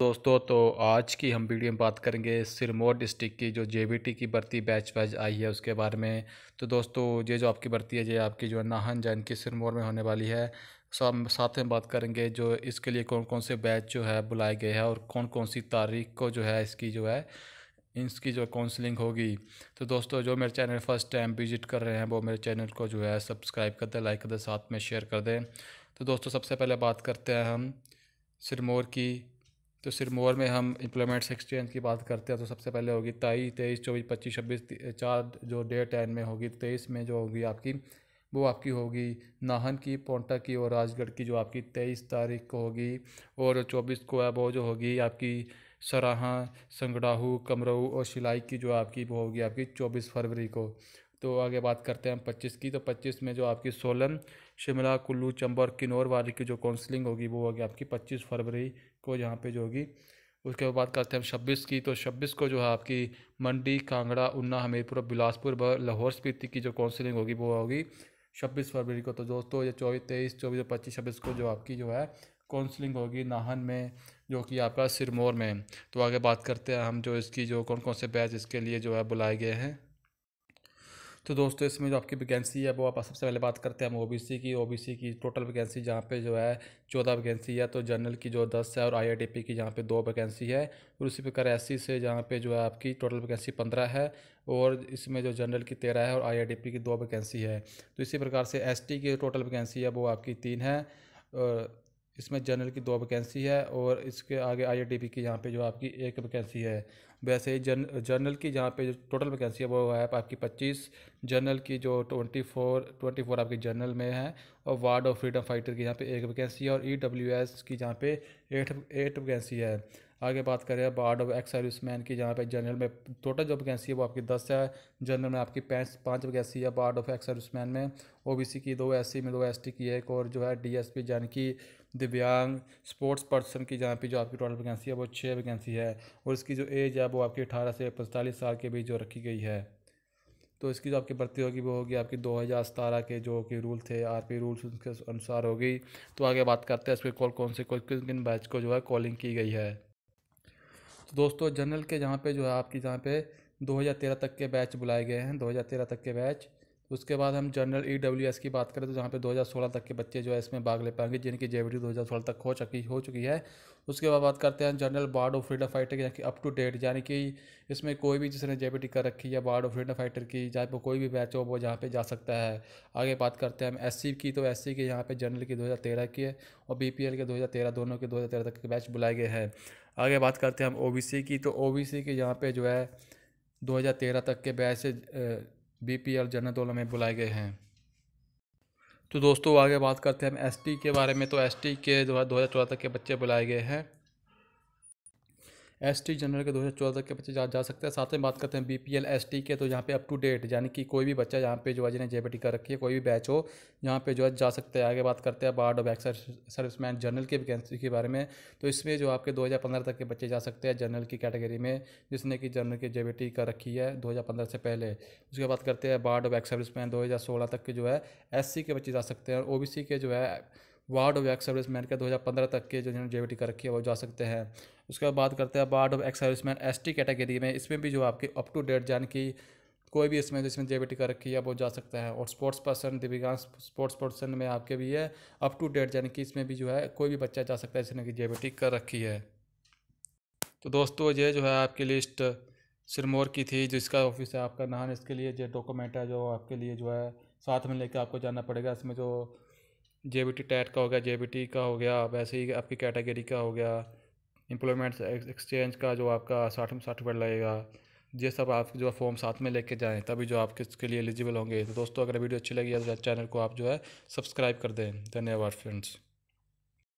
दोस्तों तो आज की हम वीडियो में बात करेंगे सिरमौर डिस्ट्रिक्ट की जो जे की भर्ती बैच वैच आई है उसके बारे में तो दोस्तों ये जो आपकी भर्ती है ये आपकी जो है नाहन जैन की सिरमौर में होने वाली है सब साथ में बात करेंगे जो इसके लिए कौन कौन से बैच जो है बुलाए गए हैं और कौन कौन सी तारीख को जो है इसकी जो है इसकी जो काउंसलिंग होगी तो दोस्तों जो मेरे चैनल फर्स्ट टाइम विजिट कर रहे हैं वो मेरे चैनल को जो है सब्सक्राइब कर दें लाइक कर दें साथ में शेयर कर दें तो दोस्तों सबसे पहले बात करते हैं हम सिरमौर की तो सिरमौर में हम इम्प्लीमेंट्स एक्सचेंज की बात करते हैं तो सबसे पहले होगी तेईस तेईस चौबीस पच्चीस छब्बीस चार जो डेट है इनमें होगी तेईस में जो होगी आपकी वो आपकी होगी नाहन की पोंटा की और राजगढ़ की जो आपकी तेईस तारीख को होगी और चौबीस को है वो जो होगी आपकी सराहा संगड़ाहू कमरऊ और सिलाई की जो आपकी वो होगी आपकी चौबीस फरवरी को तो आगे बात करते हैं हम पच्चीस की तो पच्चीस में जो आपकी सोलन शिमला कुल्लू चंबा और किन्नौर वाली की जो काउंसलिंग होगी वो होगी आपकी पच्चीस फरवरी को यहाँ पे जो होगी उसके बाद बात करते हैं हम छब्बीस की तो छब्बीस को जो है आपकी मंडी कांगड़ा उन्ना हमीरपुर और बिलासपुर व लाहौर स्पीति की जो काउंसलिंग होगी वो होगी छब्बीस फरवरी को तो दोस्तों ये चौबीस तेईस चौबीस पच्चीस छब्बीस को जो आपकी जो है काउंसलिंग होगी नाहन में जो कि आपका सिरमौर में तो आगे बात करते हैं हम जो इसकी जो कौन कौन से बैच इसके लिए जो है बुलाए गए हैं तो दोस्तों इसमें जो आपकी वैकेंसी है वो आप सबसे पहले बात करते हैं हम ओबीसी की ओबीसी की टोटल वैकेंसी जहाँ पे जो है चौदह वैकेंसी है तो जनरल की जो दस है और आईआईटीपी की जहाँ पे दो वैकेंसी है और उसी प्रकार एस e से जहाँ पे जो है आपकी टोटल वैकेंसी पंद्रह है और इसमें जो जनरल की तेरह है और आई की दो वैकेंसी है तो इसी प्रकार से एस की टोटल वैकेंसी है वो आपकी तीन है इसमें जनरल की दो वैकेंसी है और इसके आगे आई की यहाँ पे जो आपकी एक वैकेंसी है वैसे ही जन जनरल की जहाँ पे जो टोटल वैकेंसी है वो है आपकी पच्चीस जनरल की जो ट्वेंटी फोर ट्वेंटी फोर आपकी जनरल में है और वार्ड ऑफ फ्रीडम फाइटर की यहाँ पे एक वैकेंसी है और ई e की जहाँ पे एट एट वैकेंसी है आगे बात करें अब ward of ex serviceman की जहाँ पे जनरल में टोटल जो वैकेंसी है वो आपकी दस है जनरल में आपकी पैंस पाँच वैकेंसी है ward of ex serviceman में सी की दो सी में दो टी की एक और जो है डी पी यानी कि दिव्यांग स्पोर्ट्स पर्सन की जहाँ पे जो आपकी टोटल वैकेंसी है वो छः वैकेंसी है और इसकी जो एज है वो आपकी अठारह से पैंतालीस साल के बीच जो रखी गई है तो इसकी जो आपकी भर्ती होगी वो होगी आपकी दो हज़ार सतारह के जो कि रूल थे आर पी रूल्स उनके अनुसार होगी तो आगे बात करते हैं इस पर कॉल कौन से किन किन बैच को जो है कॉलिंग की गई है तो दोस्तों जनरल के जहाँ पे जो है आपकी जहाँ पे 2013 तक के बैच बुलाए गए हैं 2013 तक के बैच उसके बाद हम जनरल ई डब्ल्यू एस की बात करें तो जहाँ पे 2016 तक के बच्चे जो है इसमें भाग ले पाएंगे जिनकी जेविटी 2016 तक हो चुकी हो चुकी है उसके बाद बात करते हैं general ward of freedom fighter की कि अप टू डेट यानी कि इसमें कोई भी जिसने जेविटी कर रखी है बार्ड ऑफ फ्रीडम फाइटर की जहाँ पर कोई भी बैच हो वो जहाँ पर जा सकता है आगे बात करते हैं हम एस की तो एस के यहाँ पर जनरल की दो की है और बी के दो दोनों के दो तक के बैच बुलाए गए हैं आगे बात करते हैं हम ओ की तो ओ के यहाँ पर जो है 2013 तक के बैच बीपी और जन्नतोला में बुलाए गए हैं तो दोस्तों आगे बात करते हैं हम एसटी के बारे में तो एसटी के दो हज़ार चौदह तक के बच्चे बुलाए गए हैं एस टी जनरल के दो हज़ार चौदह तक के बच्चे जा, जा सकते हैं साथ में बात करते हैं B P L S T के तो यहाँ पे अप टू डेट यानी कि कोई भी बच्चा यहाँ पे जो है जिन्हें टी कर रखी है कोई भी बैच हो यहाँ पे जो है जा सकते हैं आगे बात करते हैं बार्ड और सर्विस सर्विसमैन जनरल की वैकेंसी के बारे में तो इसमें जो आपके दो हज़ार पंद्रह तक के बच्चे जा सकते हैं जनरल की कैटेगरी में जिसने कि जनरल की टी कर रखी है दो हज़ार पंद्रह से पहले उसके बाद करते हैं बार्ड ऑफ बैक सर्विसमैन दो हज़ार सोलह तक के जो है एस सी के बच्चे जा सकते हैं और ओ बी सी के जो है ward of ex serviceman के 2015 तक के जो जिन्होंने जेबीटी कर रखी है वो जा सकते हैं उसके बाद बात करते हैं ward of ex serviceman S category में इसमें भी जो आपकी अप टू डेट जान कि कोई भी इसमें जिसमें जेबीटी कर रखी है वो जा सकता है और स्पोर्ट्स पर्सन दिव्यांग स्पोर्ट्स पर्सन में आपके भी है अप टू डेट जान कि इसमें भी जो है कोई भी बच्चा जा सकता है जिसने की जेबीटी कर रखी है तो दोस्तों ये जो है आपकी लिस्ट सिरमौर की थी जिसका ऑफिस है आपका नान इसके लिए जो डॉक्यूमेंट है जो आपके लिए जो है साथ में लेकर आपको जाना पड़ेगा इसमें जो जे बी टी टैट का हो गया जे बी टी का हो गया वैसे ही आपकी कैटेगरी का हो गया इम्प्लॉयमेंट एक्सचेंज का जो आपका साठ में साठ रुपये लगेगा ये सब आप जो फॉर्म साथ में लेके जाएं तभी जो आपके इसके लिए एलिजिबल होंगे तो दोस्तों अगर वीडियो अच्छी लगी है तो चैनल को आप जो है सब्सक्राइब कर दें धन्यवाद फ्रेंड्स